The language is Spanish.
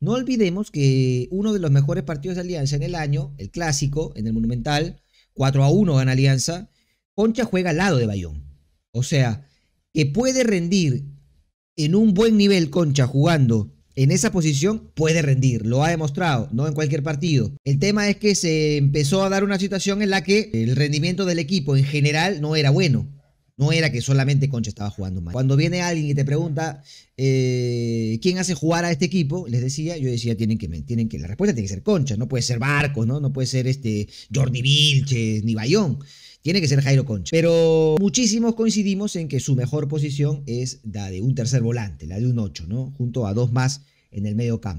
No olvidemos que uno de los mejores partidos de Alianza en el año, el clásico, en el Monumental, 4 a 1 gana Alianza, Concha juega al lado de Bayón. O sea, que puede rendir en un buen nivel Concha jugando en esa posición, puede rendir, lo ha demostrado, no en cualquier partido. El tema es que se empezó a dar una situación en la que el rendimiento del equipo en general no era bueno. No era que solamente Concha estaba jugando mal. Cuando viene alguien y te pregunta eh, quién hace jugar a este equipo, les decía, yo decía, tienen que, tienen que, la respuesta tiene que ser Concha, no puede ser Barco, ¿no? No puede ser este Jordi Vilches, ni Bayón. Tiene que ser Jairo Concha. Pero muchísimos coincidimos en que su mejor posición es la de un tercer volante, la de un 8, ¿no? Junto a dos más en el medio campo.